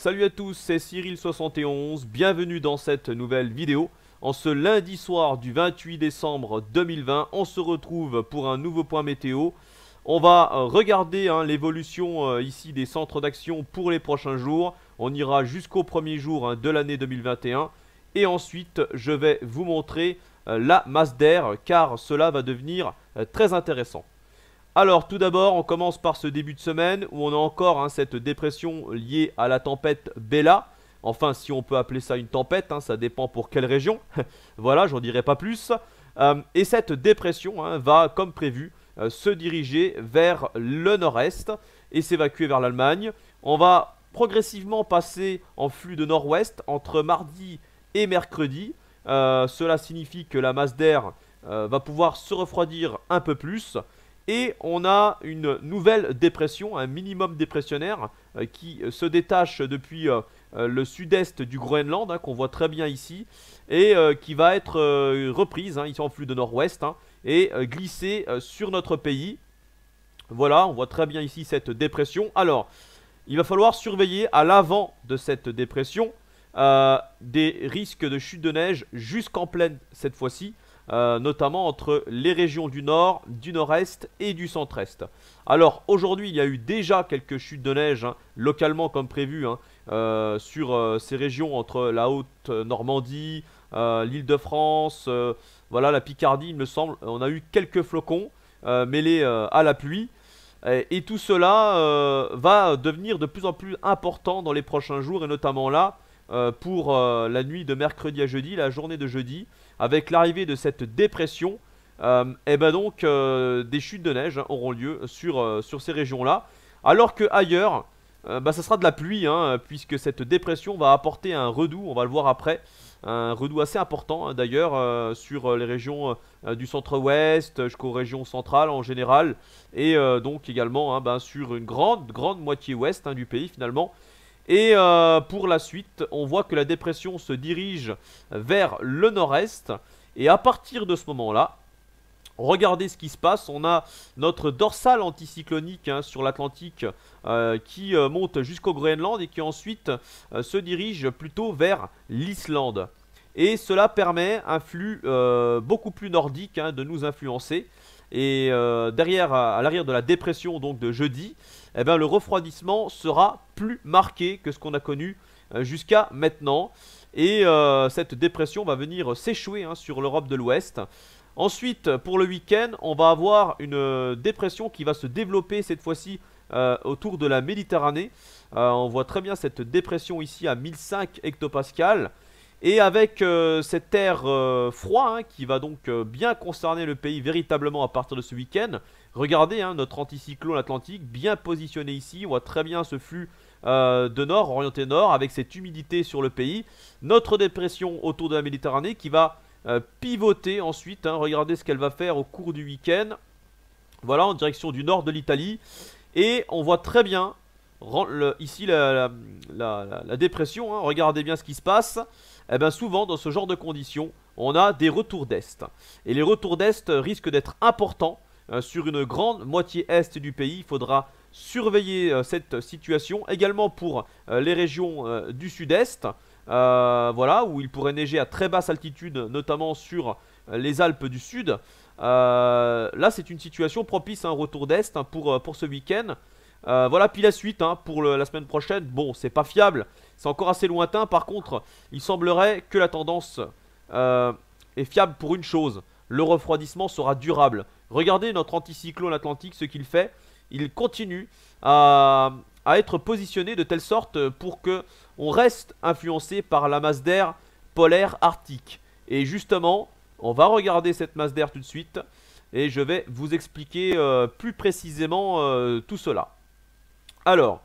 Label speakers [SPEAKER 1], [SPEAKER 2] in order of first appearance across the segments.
[SPEAKER 1] Salut à tous, c'est Cyril71, bienvenue dans cette nouvelle vidéo. En ce lundi soir du 28 décembre 2020, on se retrouve pour un nouveau point météo. On va regarder hein, l'évolution euh, ici des centres d'action pour les prochains jours. On ira jusqu'au premier jour hein, de l'année 2021. Et ensuite, je vais vous montrer euh, la masse d'air car cela va devenir euh, très intéressant. Alors tout d'abord, on commence par ce début de semaine où on a encore hein, cette dépression liée à la tempête Bella. Enfin, si on peut appeler ça une tempête, hein, ça dépend pour quelle région. voilà, j'en dirai pas plus. Euh, et cette dépression hein, va, comme prévu, euh, se diriger vers le nord-est et s'évacuer vers l'Allemagne. On va progressivement passer en flux de nord-ouest entre mardi et mercredi. Euh, cela signifie que la masse d'air va pouvoir se refroidir un peu plus. Et on a une nouvelle dépression, un minimum dépressionnaire, euh, qui euh, se détache depuis euh, le sud-est du Groenland, hein, qu'on voit très bien ici, et qui va être reprise, hein, ici en flux de nord-ouest, hein, et glisser sur notre pays. Voilà, on voit très bien ici cette dépression. Alors, il va falloir surveiller à l'avant de cette dépression des risques de chute de neige jusqu'en pleine cette fois-ci. Euh, notamment entre les régions du nord, du nord-est et du centre-est. Alors aujourd'hui, il y a eu déjà quelques chutes de neige, hein, localement comme prévu, hein, euh, sur euh, ces régions entre la Haute-Normandie, l'île de France, voilà la Picardie, il me semble. On a eu quelques flocons mêlés à la pluie. et tout cela va devenir de plus en plus important dans les prochains jours, et notamment là, euh, pour euh, la nuit de mercredi à jeudi, la journée de jeudi, avec l'arrivée de cette dépression, et euh, eh ben donc des chutes de neige hein, auront lieu sur, sur ces régions-là. Alors que ailleurs, bah, ça sera de la pluie, hein, puisque cette dépression va apporter un redout, on va le voir après, un redout assez important hein, d'ailleurs sur les régions du centre-ouest jusqu'aux régions centrales en général et donc également bah, sur une grande grande moitié ouest du pays finalement et euh, pour la suite, on voit que la dépression se dirige vers le nord-est. Et à partir de ce moment-là, regardez ce qui se passe. On a notre dorsale anticyclonique hein, sur l'Atlantique euh, qui euh, monte jusqu'au Groenland et qui ensuite se dirige plutôt vers l'Islande. Et cela permet un flux beaucoup plus nordique hein, de nous influencer. Et derrière, à l'arrière de la dépression donc de jeudi, eh ben, le refroidissement sera plus marqué que ce qu'on a connu euh, jusqu'à maintenant. Et euh, cette dépression va venir s'échouer hein, sur l'Europe de l'Ouest. Ensuite, pour le week-end, on va avoir une euh, dépression qui va se développer cette fois-ci autour de la Méditerranée. on voit très bien cette dépression ici à 1005 hectopascal. Et avec cette air froid hein, qui va donc bien concerner le pays véritablement à partir de ce week-end, Regardez hein, notre anticyclone atlantique bien positionné ici. On voit très bien ce flux euh, de nord, orienté nord, avec cette humidité sur le pays. Notre dépression autour de la Méditerranée qui va euh, pivoter ensuite. Hein. regardez ce qu'elle va faire au cours du week-end. Voilà, en direction du nord de l'Italie. Et on voit très bien ici la, dépression. Hein. regardez bien ce qui se passe. Et eh bien souvent, dans ce genre de conditions, on a des retours d'Est. Et les retours d'Est risquent d'être importants Hein, sur une grande moitié est du pays. Il faudra surveiller euh, cette situation également pour euh, les régions euh, du sud-est. voilà, où il pourrait neiger à très basse altitude, notamment sur les Alpes du Sud. là, c'est une situation propice à un hein, retour d'Est hein, pour, ce week-end. voilà, puis la suite pour la semaine prochaine. Bon, c'est pas fiable, c'est encore assez lointain. Par contre, il semblerait que la tendance est fiable pour une chose le refroidissement sera durable. Regardez notre anticyclone atlantique, ce qu'il fait. Il continue à, être positionné de telle sorte pour que on reste influencé par la masse d'air polaire arctique. Et justement, on va regarder cette masse d'air tout de suite et je vais vous expliquer euh, plus précisément euh, tout cela. Alors,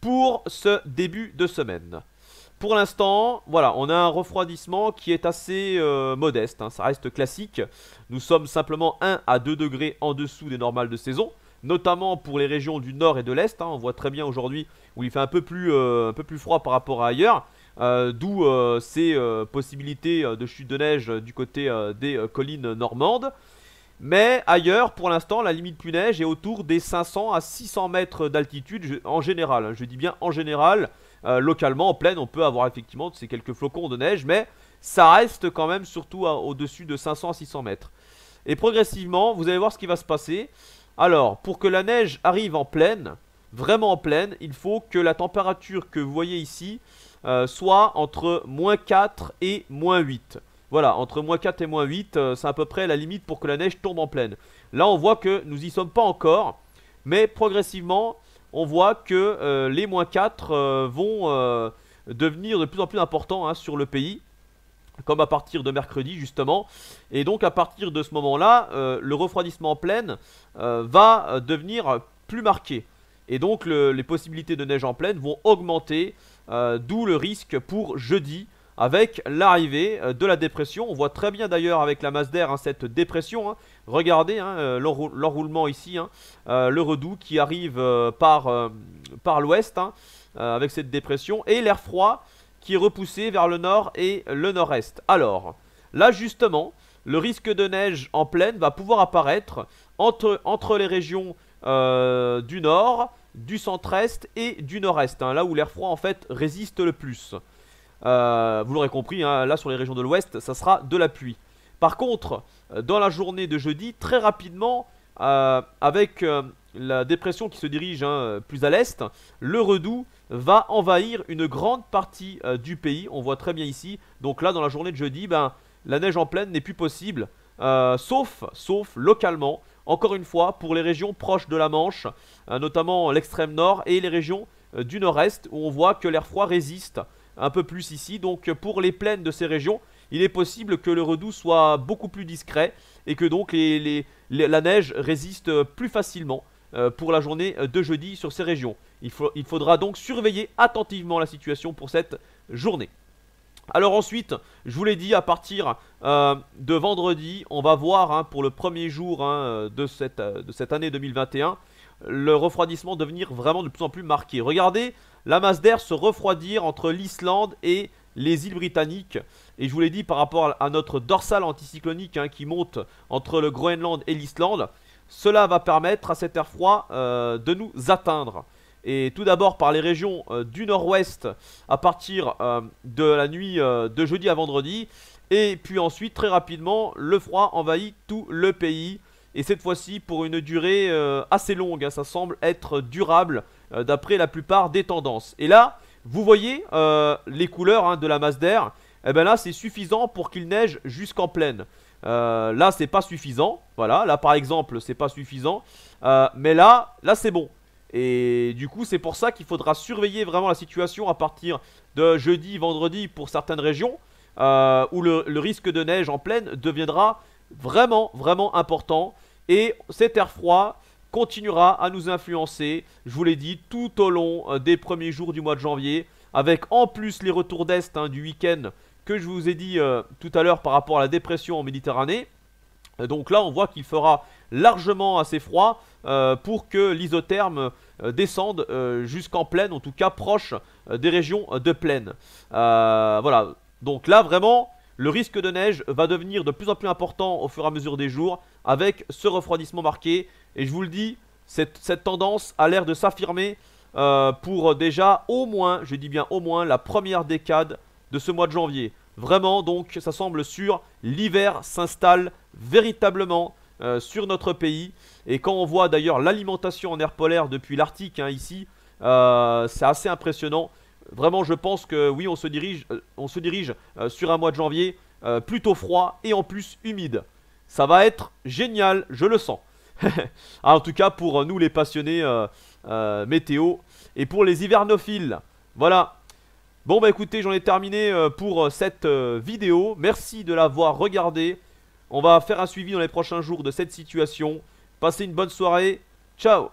[SPEAKER 1] pour ce début de semaine, pour l'instant, voilà, on a un refroidissement qui est assez euh, modeste, hein. ça reste classique. Nous sommes simplement 1 à 2 degrés en dessous des normales de saison, notamment pour les régions du nord et de l'est. Hein. on voit très bien aujourd'hui où il fait un peu plus, euh, un peu plus froid par rapport à ailleurs. Euh, d'où ces possibilités de chute de neige du côté des collines normandes. Mais ailleurs, pour l'instant, la limite plus neige est autour des 500 à 600 mètres d'altitude en général. Hein. je dis bien en général. Euh, localement, en plaine, on peut avoir effectivement ces quelques flocons de neige, mais ça reste quand même surtout au-dessus de 500 à 600 mètres. Et progressivement, vous allez voir ce qui va se passer. Alors, pour que la neige arrive en plaine, vraiment en plaine, il faut que la température que vous voyez ici euh, soit entre moins 4 et moins 8. Voilà, entre moins 4 et moins 8, euh, c'est à peu près la limite pour que la neige tombe en plaine. Là, on voit que nous y sommes pas encore, mais progressivement, on voit que euh, les moins 4 euh, vont euh, devenir de plus en plus importants hein, sur le pays comme à partir de mercredi justement. Et donc à partir de ce moment-là, le refroidissement en pleine va devenir plus marqué. Et donc les possibilités de neige en pleine vont augmenter, d'où le risque pour jeudi avec l'arrivée euh, de la dépression. On voit très bien d'ailleurs avec la masse d'air hein, cette dépression. Hein. Regardez hein, euh, l'enroulement ici, euh, le redout qui arrive par, l'ouest avec cette dépression et l'air froid qui est repoussé vers le nord et le nord-est. Alors, là justement, le risque de neige en pleine va pouvoir apparaître entre les régions du nord, du centre-est et du nord-est, là où l'air froid en fait résiste le plus. Euh, vous l'aurez compris, hein, là sur les régions de l'ouest, ça sera de la pluie. Par contre, euh, dans la journée de jeudi, très rapidement, euh, avec la dépression qui se dirige hein, plus à l'est, le redoux va envahir une grande partie du pays. On voit très bien ici. Donc là, dans la journée de jeudi, ben, la neige en pleine n'est plus possible. sauf localement, encore une fois, pour les régions proches de la Manche, notamment l'extrême nord et les régions du nord-est, où on voit que l'air froid résiste un peu plus ici. Donc pour les plaines de ces régions, il est possible que le redoux soit beaucoup plus discret et que donc la neige résiste plus facilement euh, pour la journée de jeudi sur ces régions. Il, faudra donc surveiller attentivement la situation pour cette journée. Alors ensuite, je vous l'ai dit, à partir euh, de vendredi, on va voir hein, pour le premier jour hein, de, cette, de cette année 2021, le refroidissement devenir vraiment de plus en plus marqué. Regardez la masse d'air se refroidir entre l'Islande et les îles britanniques. Et je vous l'ai dit par rapport à notre dorsale anticyclonique hein, qui monte entre le Groenland et l'Islande, cela va permettre à cet air froid euh, de nous atteindre. Et tout d'abord par les régions euh, du nord-ouest à partir euh, de la nuit de jeudi à vendredi. Et puis ensuite, très rapidement, le froid envahit tout le pays et cette fois-ci pour une durée euh, assez longue, hein, ça semble être durable euh, d'après la plupart des tendances. Et là, vous voyez euh, les couleurs hein, de la masse d'air, et eh bien là c'est suffisant pour qu'il neige jusqu'en pleine. là c'est pas suffisant, voilà, là par exemple c'est pas suffisant, mais là, là c'est bon. Et du coup c'est pour ça qu'il faudra surveiller vraiment la situation à partir de jeudi, vendredi pour certaines régions, où le risque de neige en pleine deviendra Vraiment, vraiment important. Et cet air froid continuera à nous influencer, je vous l'ai dit, tout au long euh, des premiers jours du mois de janvier, avec en plus les retours d'Est hein, du week-end que je vous ai dit euh, tout à l'heure par rapport à la dépression en Méditerranée. Euh, donc là, on voit qu'il fera largement assez froid pour que l'isotherme descende jusqu'en plaine, en tout cas proche des régions de plaine. voilà, donc là vraiment, le risque de neige va devenir de plus en plus important au fur et à mesure des jours avec ce refroidissement marqué. Et je vous le dis, cette, tendance a l'air de s'affirmer euh, pour déjà au moins, je dis bien au moins, la première décade de ce mois de janvier. Vraiment, donc, ça semble sûr, l'hiver s'installe véritablement euh, sur notre pays. Et quand on voit d'ailleurs l'alimentation en air polaire depuis l'Arctique, hein, ici, euh, c'est assez impressionnant vraiment, je pense que oui, on se dirige, euh, on se dirige euh, sur un mois de janvier euh, plutôt froid et en plus humide. Ça va être génial, je le sens. Ah, en tout cas, pour nous les passionnés météo et pour les hivernophiles. Voilà. Bon bah écoutez, j'en ai terminé pour cette vidéo. Merci de l'avoir regardée. On va faire un suivi dans les prochains jours de cette situation. Passez une bonne soirée. Ciao